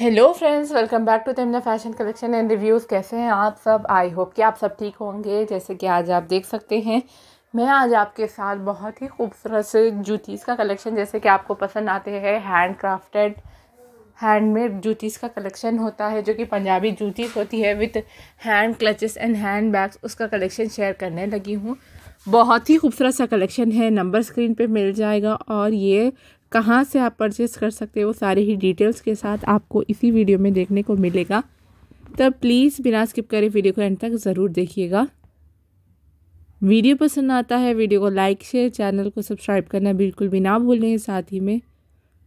hello friends welcome back to Tamanna fashion collection and reviews कैसे हैं आप सब आई होप कि आप सब ठीक होंगे जैसे कि आज आप देख सकते हैं मैं आज आपके साथ बहुत ही खूबसूरत से जूतीज़ का कलेक्शन जैसे कि आपको पसंद आते हैं हैंड क्राफ्टेड हैंडमेड जूतीज़ का कलेक्शन होता है जो कि पंजाबी जूतीज़ होती है with hand clutches and handbags उसका कलेक्शन शेयर करने लगी हूँ बहुत ही खूबसूरत सा कलेक्शन है नंबर स्क्रीन पे मिल जाएगा और ये कहाँ से आप परचेस कर सकते हो सारे ही डिटेल्स के साथ आपको इसी वीडियो में देखने को मिलेगा तब तो प्लीज़ बिना स्किप करे वीडियो को एंड तक ज़रूर देखिएगा वीडियो पसंद आता है वीडियो को लाइक शेयर चैनल को सब्सक्राइब करना बिल्कुल भी ना भूलें साथ ही में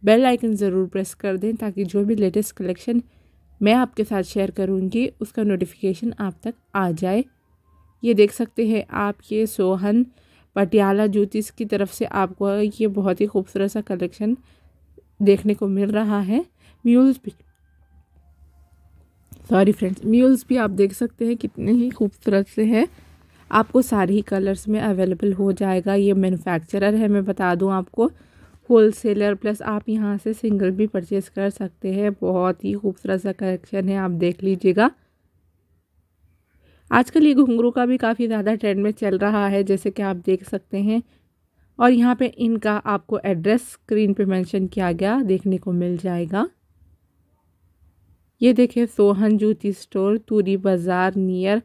बेल आइकन ज़रूर प्रेस कर दें ताकि जो भी लेटेस्ट कलेक्शन मैं आपके साथ शेयर करूँगी उसका नोटिफिकेशन आप तक आ जाए ये देख सकते हैं आप ये सोहन पटियाला जूतीस की तरफ से आपको ये बहुत ही खूबसूरत सा कलेक्शन देखने को मिल रहा है म्यूल्स भी सॉरी फ्रेंड्स म्यूल्स भी आप देख सकते हैं कितने ही खूबसूरत से हैं आपको सारे ही कलर्स में अवेलेबल हो जाएगा ये मैन्युफैक्चरर है मैं बता दूं आपको होलसेलर प्लस आप यहाँ से सिंगल भी परचेज़ कर सकते हैं बहुत ही खूबसूरत सा कलेक्शन है आप देख लीजिएगा आजकल ये घुंघरू का भी काफ़ी ज़्यादा ट्रेंड में चल रहा है जैसे कि आप देख सकते हैं और यहाँ पे इनका आपको एड्रेस स्क्रीन पे मेंशन किया गया देखने को मिल जाएगा ये देखिए सोहन जूती स्टोर तूरी बाज़ार नियर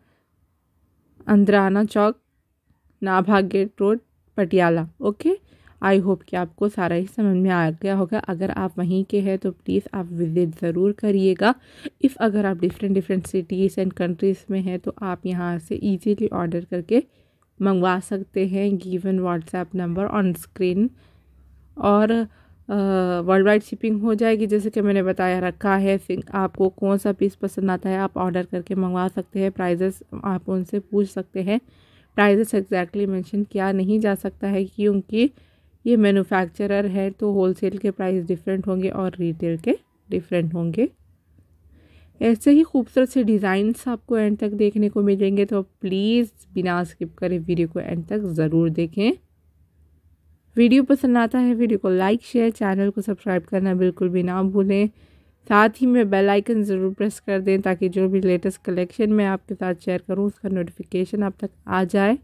अंद्राना चौक Nabha gate road Patiala okay I hope कि आपको सारा ही समझ में आ गया होगा अगर आप वहीं के हैं तो प्लीज़ आप विज़िट ज़रूर करिएगा इफ़ अगर आप different different cities and countries में हैं तो आप यहाँ से ईजीली ऑर्डर करके मंगवा सकते हैं given WhatsApp number on screen और वर्ल्ड वाइड शिपिंग हो जाएगी जैसे कि मैंने बताया रखा है फिर आपको कौन सा पीस पसंद आता है आप ऑर्डर करके मंगवा सकते हैं प्राइजेस आप उनसे पूछ सकते हैं प्राइजेस एग्जैक्टली मेंशन किया नहीं जा सकता है क्योंकि ये मैन्युफैक्चरर है तो होलसेल के प्राइस डिफरेंट होंगे और रिटेल के डिफरेंट होंगे ऐसे ही खूबसूरत से डिज़ाइंस आपको एंड तक देखने को मिलेंगे तो प्लीज़ बिना स्किप करें वीडियो को एंड तक ज़रूर देखें वीडियो पसंद आता है वीडियो को लाइक शेयर चैनल को सब्सक्राइब करना बिल्कुल भी ना भूलें साथ ही में बेल आइकन ज़रूर प्रेस कर दें ताकि जो भी लेटेस्ट कलेक्शन मैं आपके साथ शेयर करूं उसका नोटिफिकेशन आप तक आ जाए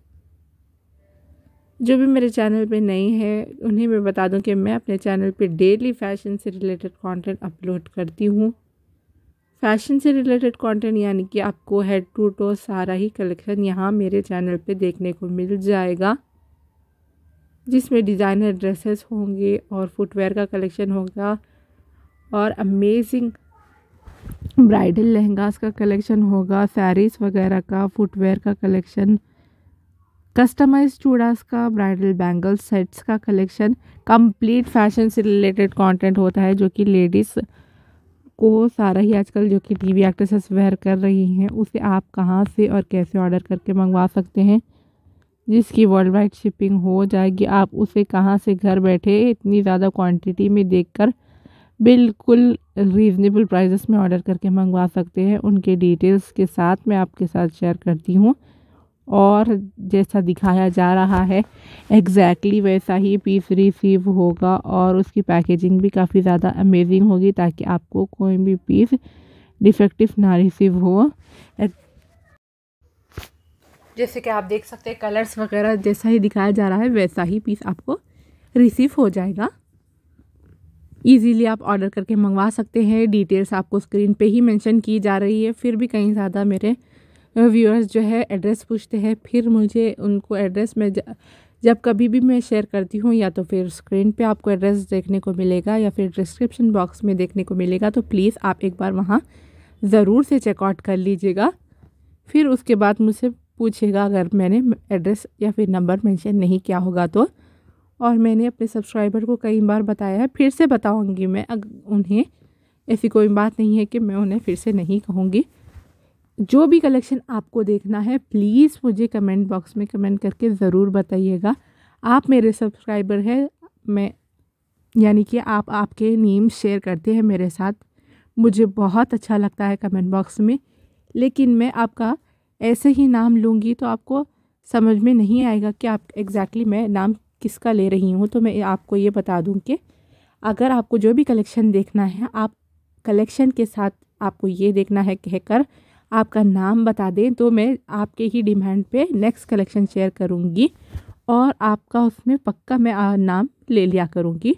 जो भी मेरे चैनल पे नई हैं उन्हें मैं बता दूं कि मैं अपने चैनल पे डेली फ़ैशन से रिलेटेड कंटेंट अपलोड करती हूँ फ़ैशन से रिलेटेड कंटेंट यानी कि आपको हेड टू टो सारा ही कलेक्शन यहाँ मेरे चैनल पे देखने को मिल जाएगा जिसमें डिज़ाइनर ड्रेसेस होंगे और फुटवेयर का कलेक्शन होगा और अमेजिंग ब्राइडल लहंगास का कलेक्शन होगा सैरीज़ वगैरह का फुटवेयर का कलेक्शन कस्टमाइज चूड़ास का ब्राइडल बैंगल सेट्स का कलेक्शन कंप्लीट फैशन से रिलेटेड कंटेंट होता है जो कि लेडीज़ को सारा ही आजकल जो कि टीवी एक्ट्रेसेस वेयर कर रही हैं उसे आप कहाँ से और कैसे ऑर्डर करके मंगवा सकते हैं जिसकी वर्ल्ड वाइड शिपिंग हो जाएगी आप उसे कहाँ से घर बैठे इतनी ज़्यादा क्वांटिटी में देखकर बिल्कुल रीज़नेबल प्राइजेस में ऑर्डर करके मंगवा सकते हैं उनके डिटेल्स के साथ मैं आपके साथ शेयर करती हूँ और जैसा दिखाया जा रहा है एग्जैक्टली exactly वैसा ही पीस रिसीव होगा और उसकी पैकेजिंग भी काफ़ी ज़्यादा अमेजिंग होगी ताकि आपको कोई भी पीस डिफेक्टिव ना रिसीव हो जैसे कि आप देख सकते हैं कलर्स वगैरह जैसा ही दिखाया जा रहा है वैसा ही पीस आपको रिसीव हो जाएगा ईजीली आप ऑर्डर करके मंगवा सकते हैं डिटेल्स आपको स्क्रीन पे ही मेंशन की जा रही है फिर भी कहीं ज़्यादा मेरे व्यूअर्स जो है एड्रेस पूछते हैं फिर मुझे उनको एड्रेस में जब कभी भी मैं शेयर करती हूँ या तो फिर स्क्रीन पे आपको एड्रेस देखने को मिलेगा या फिर डिस्क्रिप्शन बॉक्स में देखने को मिलेगा तो प्लीज़ आप एक बार वहाँ ज़रूर से चेकआउट कर लीजिएगा फिर उसके बाद मुझसे पूछेगा अगर मैंने एड्रेस या फिर नंबर मेंशन नहीं किया होगा तो और मैंने अपने सब्सक्राइबर को कई बार बताया है फिर से बताऊँगी मैं उन्हें ऐसी कोई बात नहीं है कि मैं उन्हें फिर से नहीं कहूँगी जो भी कलेक्शन आपको देखना है प्लीज़ मुझे कमेंट बॉक्स में कमेंट करके ज़रूर बताइएगा आप मेरे सब्सक्राइबर हैं मैं यानी कि आप आपके नेम शेयर करते हैं मेरे साथ मुझे बहुत अच्छा लगता है कमेंट बॉक्स में लेकिन मैं आपका ऐसे ही नाम लूँगी तो आपको समझ में नहीं आएगा कि आप एग्जैक्टली exactly मैं नाम किसका ले रही हूँ तो मैं आपको ये बता दूँ कि अगर आपको जो भी कलेक्शन देखना है आप कलेक्शन के साथ आपको ये देखना है कहकर आपका नाम बता दें तो मैं आपके ही डिमांड पे नेक्स्ट कलेक्शन शेयर करूँगी और आपका उसमें पक्का मैं नाम ले लिया करूँगी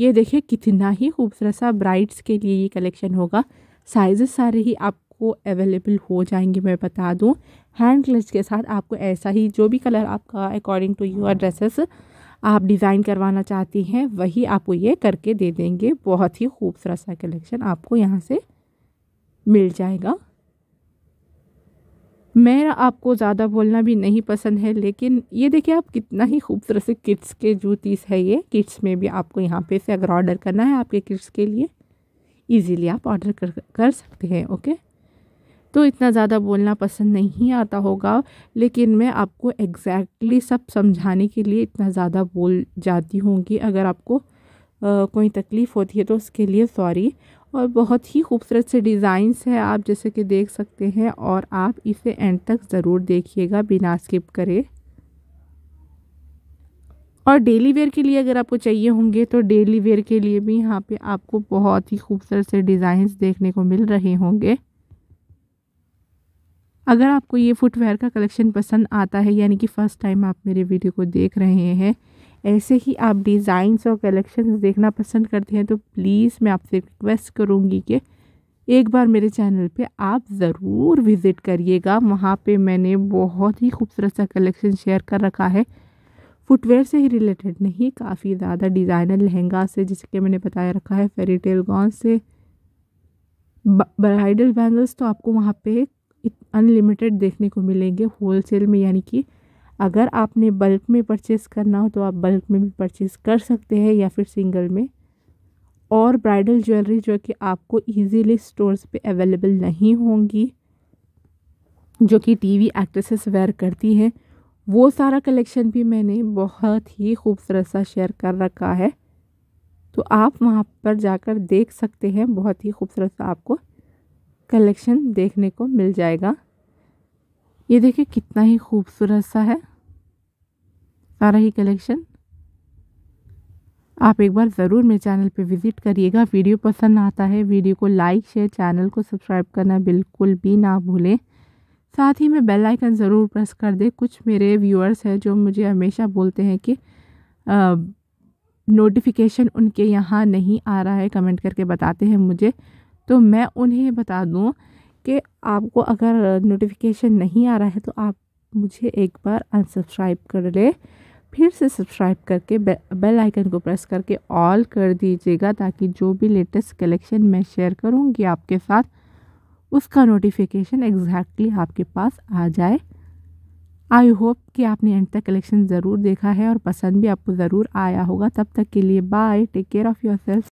ये देखिए कितना ही खूबसूरत सा ब्राइड्स के लिए ये कलेक्शन होगा साइज़ सारे ही आपको अवेलेबल हो जाएंगे मैं बता दूँ हैंड क्लच के साथ आपको ऐसा ही जो भी कलर आपका अकॉर्डिंग टू योर ड्रेसेस आप डिज़ाइन करवाना चाहती हैं वही आपको ये करके दे देंगे बहुत ही खूबसूरत सा कलेक्शन आपको यहाँ से मिल जाएगा मैं आपको ज़्यादा बोलना भी नहीं पसंद है लेकिन ये देखिए आप कितना ही खूबसूरत से किड्स के जूतीस है ये किड्स में भी आपको यहाँ पे से अगर ऑर्डर करना है आपके किड्स के लिए इजीली आप ऑर्डर कर कर सकते हैं ओके तो इतना ज़्यादा बोलना पसंद नहीं आता होगा लेकिन मैं आपको एग्जैक्टली exactly सब समझाने के लिए इतना ज़्यादा बोल जाती कि अगर आपको आ, कोई तकलीफ़ होती है तो उसके लिए सॉरी और बहुत ही खूबसूरत से डिज़ाइंस है आप जैसे कि देख सकते हैं और आप इसे एंड तक ज़रूर देखिएगा बिना स्किप करे और डेली वेयर के लिए अगर आपको चाहिए होंगे तो डेली वेयर के लिए भी यहाँ पे आपको बहुत ही खूबसूरत से डिज़ाइंस देखने को मिल रहे होंगे अगर आपको ये फुटवेयर का कलेक्शन पसंद आता है यानी कि फ़र्स्ट टाइम आप मेरे वीडियो को देख रहे हैं ऐसे ही आप डिज़ाइंस और कलेक्शंस देखना पसंद करते हैं तो प्लीज़ मैं आपसे रिक्वेस्ट करूँगी कि एक बार मेरे चैनल पे आप ज़रूर विज़िट करिएगा वहाँ पे मैंने बहुत ही खूबसूरत सा कलेक्शन शेयर कर रखा है फुटवेयर से ही रिलेटेड नहीं काफ़ी ज़्यादा डिज़ाइनर लहंगा से जिसे कि मैंने बताया रखा है फेरी टेल से ब्राइडल बैंगल्स तो आपको वहाँ पे अनलिमिटेड देखने को मिलेंगे होलसेल में यानी कि अगर आपने बल्क में परचेस करना हो तो आप बल्क में भी परचेस कर सकते हैं या फिर सिंगल में और ब्राइडल ज्वेलरी जो कि आपको इजीली स्टोर्स पे अवेलेबल नहीं होंगी जो कि टीवी एक्ट्रेसेस वेयर करती हैं वो सारा कलेक्शन भी मैंने बहुत ही खूबसूरत सा शेयर कर रखा है तो आप वहाँ पर जाकर देख सकते हैं बहुत ही खूबसूरत सा आपको कलेक्शन देखने को मिल जाएगा ये देखिए कितना ही खूबसूरत सा है सारा ही कलेक्शन आप एक बार ज़रूर मेरे चैनल पे विज़िट करिएगा वीडियो पसंद आता है वीडियो को लाइक शेयर चैनल को सब्सक्राइब करना बिल्कुल भी ना भूलें साथ ही में बेल आइकन ज़रूर प्रेस कर दें कुछ मेरे व्यूअर्स हैं जो मुझे हमेशा बोलते हैं कि नोटिफिकेशन उनके यहाँ नहीं आ रहा है कमेंट करके बताते हैं मुझे तो मैं उन्हें बता दूँ आपको अगर नोटिफिकेशन नहीं आ रहा है तो आप मुझे एक बार अनसब्सक्राइब कर ले फिर से सब्सक्राइब करके बे, बेल आइकन को प्रेस करके ऑल कर दीजिएगा ताकि जो भी लेटेस्ट कलेक्शन मैं शेयर करूँगी आपके साथ उसका नोटिफिकेशन एग्जैक्टली आपके पास आ जाए आई होप कि आपने एंड तक कलेक्शन ज़रूर देखा है और पसंद भी आपको ज़रूर आया होगा तब तक के लिए bye take care of your self